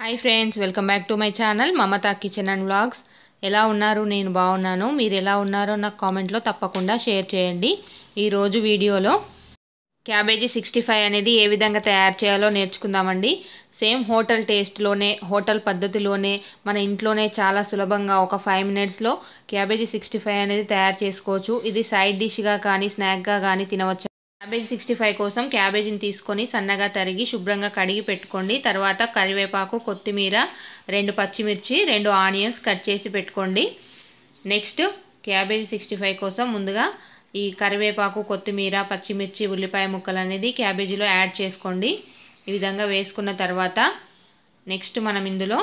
hi friends welcome back to my channel Mamata kitchen and vlogs ఎలా ఉన్నారు నేను బాగున్నాను మీరు ఎలా ఉన్నారో నాకు కామెంట్లో తప్పకుండా షేర్ చేయండి ఈరోజు వీడియోలో క్యాబేజీ సిక్స్టీ ఫైవ్ అనేది ఏ విధంగా తయారు చేయాలో నేర్చుకుందామండి సేమ్ హోటల్ టేస్ట్లోనే హోటల్ పద్ధతిలోనే మన ఇంట్లోనే చాలా సులభంగా ఒక ఫైవ్ మినిట్స్లో క్యాబేజీ సిక్స్టీ ఫైవ్ అనేది తయారు చేసుకోవచ్చు ఇది సైడ్ డిష్గా కానీ స్నాక్గా కానీ తినవచ్చు క్యాబేజ్ సిక్స్టీ ఫైవ్ కోసం క్యాబేజీని తీసుకొని సన్నగా తరిగి శుభ్రంగా కడిగి పెట్టుకోండి తర్వాత కరివేపాకు కొత్తిమీర రెండు పచ్చిమిర్చి రెండు ఆనియన్స్ కట్ చేసి పెట్టుకోండి నెక్స్ట్ క్యాబేజీ సిక్స్టీ ఫైవ్ కోసం ముందుగా ఈ కరివేపాకు కొత్తిమీర పచ్చిమిర్చి ఉల్లిపాయ ముక్కలు అనేది క్యాబేజీలో యాడ్ చేసుకోండి ఈ విధంగా వేసుకున్న తర్వాత నెక్స్ట్ మనం ఇందులో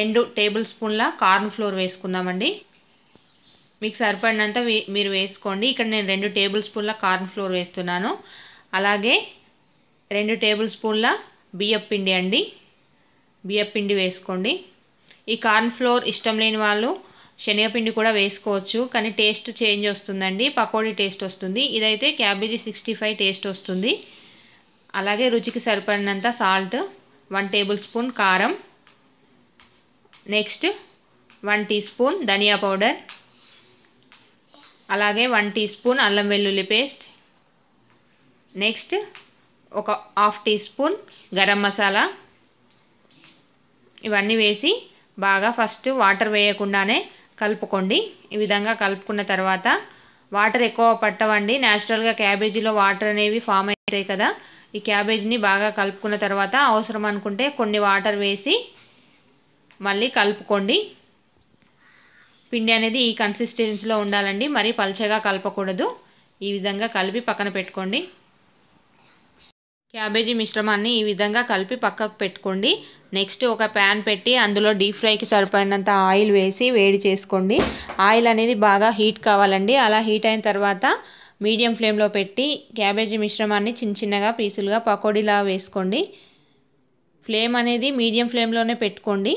రెండు టేబుల్ స్పూన్ల కార్న్ ఫ్లోర్ వేసుకుందామండి మీకు సరిపడినంత మీరు వేసుకోండి ఇక్కడ నేను రెండు టేబుల్ స్పూన్ల కార్న్ ఫ్లోర్ వేస్తున్నాను అలాగే రెండు టేబుల్ స్పూన్ల పిండి అండి పిండి వేసుకోండి ఈ కార్న్ ఫ్లోర్ ఇష్టం లేని వాళ్ళు శనగపిండి కూడా వేసుకోవచ్చు కానీ టేస్ట్ చేంజ్ వస్తుందండి పకోడీ టేస్ట్ వస్తుంది ఇదైతే క్యాబేజీ సిక్స్టీ ఫైవ్ టేస్ట్ వస్తుంది అలాగే రుచికి సరిపడినంత సాల్ట్ వన్ టేబుల్ స్పూన్ కారం next one teaspoon dhania powder అలాగే వన్ టీ స్పూన్ అల్లం వెల్లుల్లి పేస్ట్ నెక్స్ట్ ఒక half teaspoon garam masala ఇవన్నీ వేసి బాగా ఫస్ట్ వాటర్ వేయకుండానే కలుపుకోండి ఈ విధంగా కలుపుకున్న తర్వాత వాటర్ ఎక్కువ పట్టవండి న్యాచురల్గా క్యాబేజీలో వాటర్ అనేవి ఫామ్ అవుతాయి కదా ఈ క్యాబేజ్ని బాగా కలుపుకున్న తర్వాత అవసరం అనుకుంటే కొన్ని వాటర్ వేసి మళ్ళీ కలుపుకోండి పిండి అనేది ఈ కన్సిస్టెన్సీలో ఉండాలండి మరీ పలచగా కలపకూడదు ఈ విధంగా కలిపి పక్కన పెట్టుకోండి క్యాబేజీ మిశ్రమాన్ని ఈ విధంగా కలిపి పక్కకు పెట్టుకోండి నెక్స్ట్ ఒక ప్యాన్ పెట్టి అందులో డీప్ ఫ్రైకి సరిపోయినంత ఆయిల్ వేసి వేడి చేసుకోండి ఆయిల్ అనేది బాగా హీట్ కావాలండి అలా హీట్ అయిన తర్వాత మీడియం ఫ్లేమ్లో పెట్టి క్యాబేజీ మిశ్రమాన్ని చిన్న చిన్నగా పీసులుగా పకోడీలా వేసుకోండి ఫ్లేమ్ అనేది మీడియం ఫ్లేమ్లోనే పెట్టుకోండి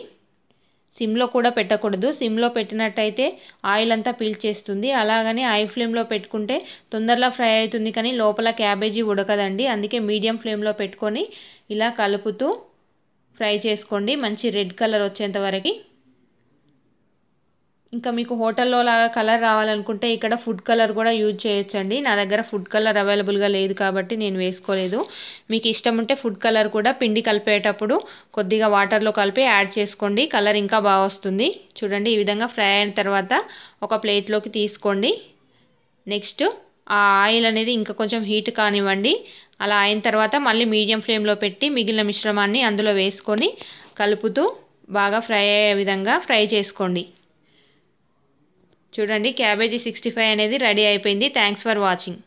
సిమ్లో కూడా పెట్టకూడదు సిమ్లో పెట్టినట్టయితే ఆయిల్ అంతా పీల్చేస్తుంది అలాగని హై ఫ్లేమ్లో పెట్టుకుంటే తొందరలో ఫ్రై అవుతుంది కానీ లోపల క్యాబేజీ ఉడకదండి అందుకే మీడియం ఫ్లేమ్లో పెట్టుకొని ఇలా కలుపుతూ ఫ్రై చేసుకోండి మంచి రెడ్ కలర్ వచ్చేంత వరకు ఇంకా మీకు హోటల్లో లాగా కలర్ రావాలనుకుంటే ఇక్కడ ఫుడ్ కలర్ కూడా యూజ్ చేయొచ్చండి నా దగ్గర ఫుడ్ కలర్ అవైలబుల్గా లేదు కాబట్టి నేను వేసుకోలేదు మీకు ఇష్టం ఉంటే ఫుడ్ కలర్ కూడా పిండి కలిపేటప్పుడు కొద్దిగా వాటర్లో కలిపి యాడ్ చేసుకోండి కలర్ ఇంకా బాగా వస్తుంది చూడండి ఈ విధంగా ఫ్రై అయిన తర్వాత ఒక ప్లేట్లోకి తీసుకోండి నెక్స్ట్ ఆ ఆయిల్ అనేది ఇంకా కొంచెం హీట్ కానివ్వండి అలా అయిన తర్వాత మళ్ళీ మీడియం ఫ్లేమ్లో పెట్టి మిగిలిన మిశ్రమాన్ని అందులో వేసుకొని కలుపుతూ బాగా ఫ్రై అయ్యే విధంగా ఫ్రై చేసుకోండి చూడండి క్యాబేజీ సిక్స్టీ ఫైవ్ అనేది రెడీ అయిపోయింది థ్యాంక్స్ ఫర్ వాచింగ్